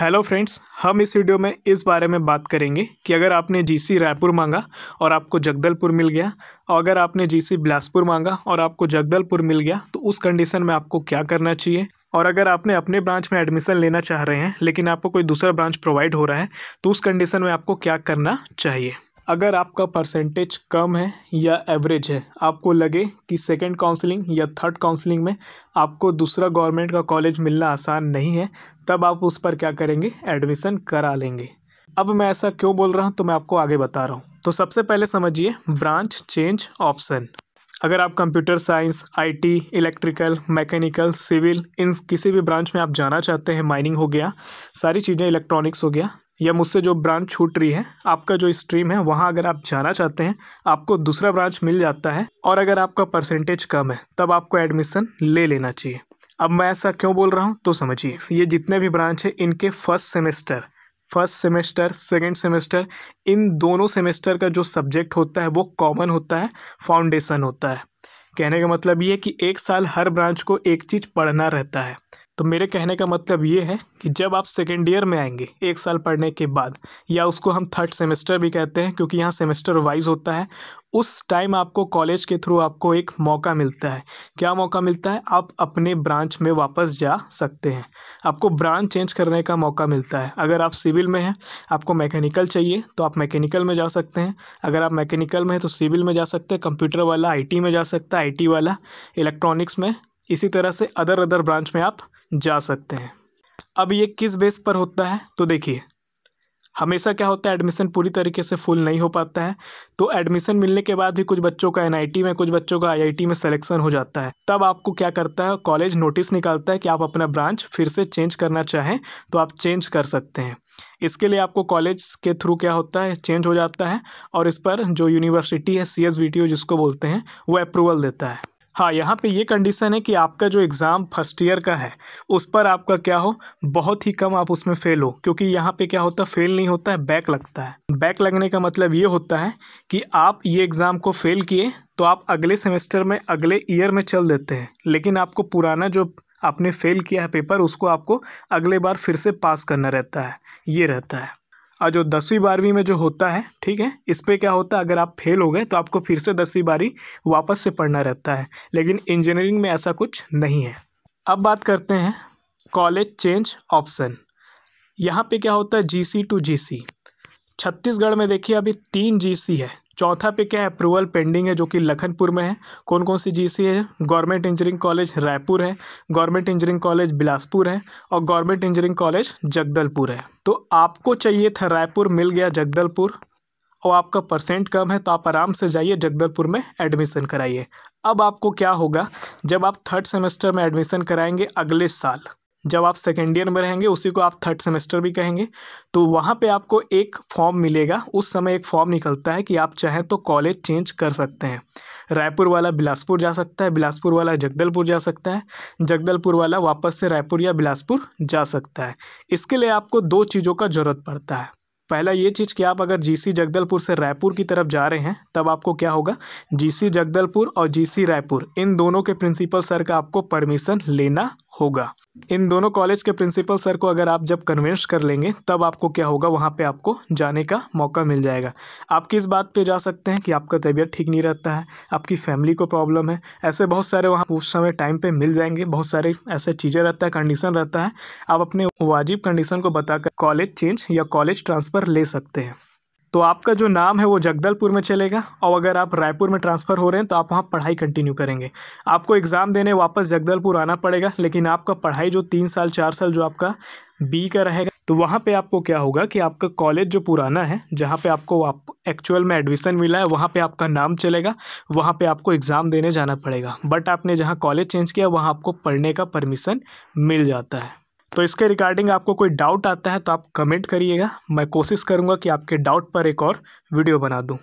hello friends हम इस video में इस बारे में बात करेंगे कि अगर आपने जीसी रायपुर मांगा और आपको जगदलपुर मिल गया और अगर आपने जीसी बिलासपुर मांगा और आपको जगदलपुर मिल गया तो उस कंडीशन में आपको क्या करना चाहिए और अगर आपने अपने ब्रांच में एडमिशन लेना चाह रहे हैं लेकिन आपको कोई दूसरा ब्रांच प्रोवाइड हो रहा है तो उस कंडीशन में आपको क्या करना चाहिए अगर आपका परसेंटेज कम है या एवरेज है आपको लगे कि सेकेंड काउंसलिंग या थर्ड काउंसलिंग में आपको दूसरा गवर्नमेंट का कॉलेज मिलना आसान नहीं है तब आप उस पर क्या करेंगे एडमिशन करा लेंगे अब मैं ऐसा क्यों बोल रहा हूँ तो मैं आपको आगे बता रहा हूँ तो सबसे पहले समझिए ब्रांच चेंज ऑप्शन अगर आप computer science IT, electrical mechanical civil इन किसी भी ब्रांच में आप जाना चाहते हैं माइनिंग हो गया सारी चीज़ें इलेक्ट्रॉनिक्स हो गया या मुझसे जो ब्रांच छूट रही है आपका जो स्ट्रीम है वहाँ अगर आप जाना चाहते हैं आपको दूसरा ब्रांच मिल जाता है और अगर आपका परसेंटेज कम है तब आपको एडमिशन ले लेना चाहिए अब मैं ऐसा क्यों बोल रहा हूँ तो समझिए ये जितने भी ब्रांच है इनके first semester first semester second semester इन दोनों सेमेस्टर का जो सब्जेक्ट होता है वो कॉमन होता है फाउंडेशन होता है कहने का मतलब ये कि एक साल हर ब्रांच को एक चीज़ पढ़ना रहता है तो मेरे कहने का मतलब ये है कि जब आप सेकेंड ईयर में आएंगे एक साल पढ़ने के बाद या उसको हम थर्ड सेमेस्टर भी कहते हैं क्योंकि यहाँ सेमेस्टर वाइज होता है उस टाइम आपको कॉलेज के थ्रू आपको एक मौका मिलता है क्या मौका मिलता है आप अपने ब्रांच में वापस जा सकते हैं आपको ब्रांच चेंज करने का मौका मिलता है अगर आप सिविल में हैं आपको मैकेनिकल चाहिए तो आप मैकेनिकल में जा सकते हैं अगर आप मैकेनिकल में हैं तो सिविल में जा सकते हैं कंप्यूटर वाला आईटी में जा सकता है आईटी वाला इलेक्ट्रॉनिक्स में इसी तरह से अदर अदर ब्रांच में आप जा सकते हैं अब ये किस बेस पर होता है तो देखिए हमेशा क्या होता है एडमिशन पूरी तरीके से फुल नहीं हो पाता है तो एडमिशन मिलने के बाद भी कुछ बच्चों का एनआईटी में कुछ बच्चों का आईआईटी में सिलेक्शन हो जाता है तब आपको क्या करता है कॉलेज नोटिस निकालता है कि आप अपना ब्रांच फिर से चेंज करना चाहें तो आप चेंज कर सकते हैं इसके लिए आपको कॉलेज के थ्रू क्या होता है चेंज हो जाता है और इस पर जो यूनिवर्सिटी है सी जिसको बोलते हैं वो अप्रूवल देता है हाँ यहाँ पे ये कंडीशन है कि आपका जो एग्ज़ाम फर्स्ट ईयर का है उस पर आपका क्या हो बहुत ही कम आप उसमें फ़ेल हो क्योंकि यहाँ पे क्या होता है फ़ेल नहीं होता है बैक लगता है बैक लगने का मतलब ये होता है कि आप ये एग्ज़ाम को फ़ेल किए तो आप अगले सेमेस्टर में अगले ईयर में चल देते हैं लेकिन आपको पुराना जो आपने फ़ेल किया है पेपर उसको आपको अगले बार फिर से पास करना रहता है ये रहता है और जो दसवीं बारहवीं में जो होता है ठीक है इस पर क्या होता है अगर आप फेल हो गए तो आपको फिर से दसवीं बारहवीं वापस से पढ़ना रहता है लेकिन इंजीनियरिंग में ऐसा कुछ नहीं है अब बात करते हैं कॉलेज चेंज ऑप्शन यहाँ पे क्या होता है जीसी टू जीसी छत्तीसगढ़ में देखिए अभी तीन जीसी है चौथा पे क्या है अप्रूवल पेंडिंग है जो कि लखनपुर में है कौन कौन सी जीसी है गवर्नमेंट इंजीनियरिंग कॉलेज रायपुर है गवर्नमेंट इंजीनियरिंग कॉलेज बिलासपुर है और गवर्नमेंट इंजीनियरिंग कॉलेज जगदलपुर है तो आपको चाहिए था रायपुर मिल गया जगदलपुर और आपका परसेंट कम है तो आप आराम से जाइए जगदलपुर में एडमिशन कराइए अब आपको क्या होगा जब आप थर्ड सेमेस्टर में एडमिशन कराएंगे अगले साल जब आप सेकेंड ईयर में रहेंगे उसी को आप थर्ड सेमेस्टर भी कहेंगे तो वहाँ पे आपको एक फॉर्म मिलेगा उस समय एक फॉर्म निकलता है कि आप चाहें तो कॉलेज चेंज कर सकते हैं रायपुर वाला बिलासपुर जा सकता है बिलासपुर वाला जगदलपुर जा सकता है जगदलपुर वाला वापस से रायपुर या बिलासपुर जा सकता है इसके लिए आपको दो चीज़ों का ज़रूरत पड़ता है पहला ये चीज़ कि आप अगर जीसी जगदलपुर से रायपुर की तरफ जा रहे हैं तब आपको क्या होगा जीसी जगदलपुर और जीसी रायपुर इन दोनों के प्रिंसिपल सर का आपको परमिशन लेना होगा इन दोनों कॉलेज के प्रिंसिपल सर को अगर आप जब कन्विंस कर लेंगे तब आपको क्या होगा वहाँ पे आपको जाने का मौका मिल जाएगा आप किस बात पे जा सकते हैं कि आपका तबीयत ठीक नहीं रहता है आपकी फैमिली को प्रॉब्लम है ऐसे बहुत सारे वहाँ उस समय टाइम पे मिल जाएंगे बहुत सारे ऐसे चीज़ें रहता है कंडीशन रहता है आप अपने वाजिब कंडीशन को बताकर कॉलेज चेंज या कॉलेज ट्रांसफ़र ले सकते हैं तो आपका जो नाम है वो जगदलपुर में चलेगा और अगर आप रायपुर में ट्रांसफ़र हो रहे हैं तो आप वहाँ पढ़ाई कंटिन्यू करेंगे आपको एग्ज़ाम देने वापस जगदलपुर आना पड़ेगा लेकिन आपका पढ़ाई जो तीन साल चार साल जो आपका बी का रहेगा तो वहाँ पे आपको क्या होगा कि आपका कॉलेज जो पुराना है जहाँ पे आपको आप एक्चुअल में एडमिशन मिला है वहाँ पे आपका नाम चलेगा वहाँ पे आपको एग्ज़ाम देने जाना पड़ेगा बट आपने जहाँ कॉलेज चेंज किया वहाँ आपको पढ़ने का परमिशन मिल जाता है तो इसके रिगार्डिंग आपको कोई डाउट आता है तो आप कमेंट करिएगा मैं कोशिश करूँगा कि आपके डाउट पर एक और वीडियो बना दूँ